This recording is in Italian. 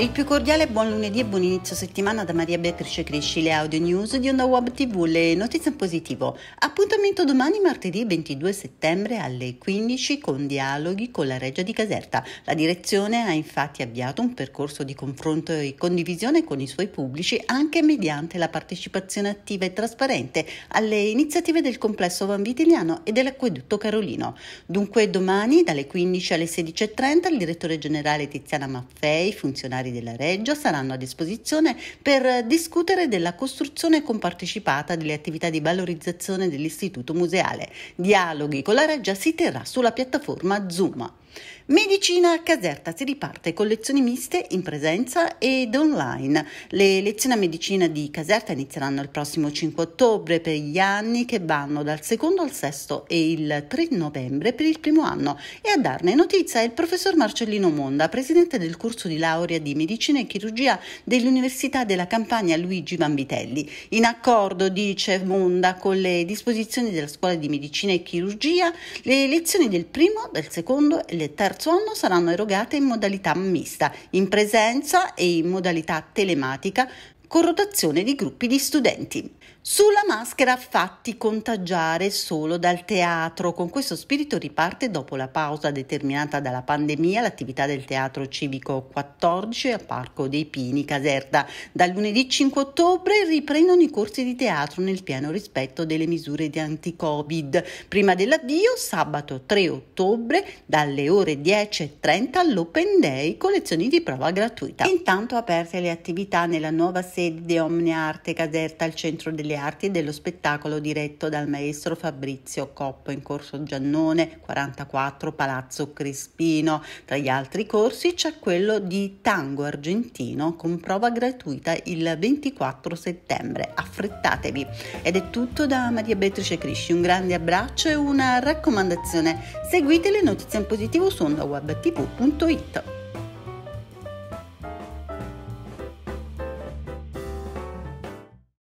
Il più cordiale buon lunedì e buon inizio settimana da Maria Beatrice Cresci, le audio news di Onda Web TV, le notizie in positivo. Appuntamento domani martedì 22 settembre alle 15 con dialoghi con la Regia di Caserta. La direzione ha infatti avviato un percorso di confronto e condivisione con i suoi pubblici anche mediante la partecipazione attiva e trasparente alle iniziative del complesso Vanvitiliano e dell'acquedutto Carolino. Dunque domani dalle 15 alle 16.30 il direttore generale Tiziana Maffei, funzionario volontari della Reggio saranno a disposizione per discutere della costruzione compartecipata delle attività di valorizzazione dell'istituto museale. Dialoghi con la Reggia si terrà sulla piattaforma Zoom. Medicina Caserta, si riparte con lezioni miste in presenza ed online. Le lezioni a medicina di Caserta inizieranno il prossimo 5 ottobre per gli anni che vanno dal secondo al sesto e il 3 novembre per il primo anno e a darne notizia è il professor Marcellino Monda, presidente del corso di laurea di medicina e chirurgia dell'Università della Campania Luigi Bambitelli. In accordo, dice Monda, con le disposizioni della scuola di medicina e chirurgia, le lezioni del primo, del secondo e il terzo anno saranno erogate in modalità mista, in presenza e in modalità telematica con rotazione di gruppi di studenti. Sulla maschera fatti contagiare solo dal teatro. Con questo spirito riparte dopo la pausa determinata dalla pandemia l'attività del Teatro Civico 14 a Parco dei Pini, Caserta. Dal lunedì 5 ottobre riprendono i corsi di teatro nel pieno rispetto delle misure di anti-Covid. Prima dell'avvio, sabato 3 ottobre, dalle ore 10.30 all'Open Day, collezioni di prova gratuita. Intanto aperte le attività nella nuova sede sede di Omnia Arte Caserta al Centro delle Arti e dello spettacolo diretto dal maestro Fabrizio Coppo in corso Giannone 44 Palazzo Crispino. Tra gli altri corsi c'è quello di tango argentino con prova gratuita il 24 settembre. Affrettatevi! Ed è tutto da Maria Beatrice Crisci. Un grande abbraccio e una raccomandazione. Seguite le notizie in positivo su ondawebtv.it.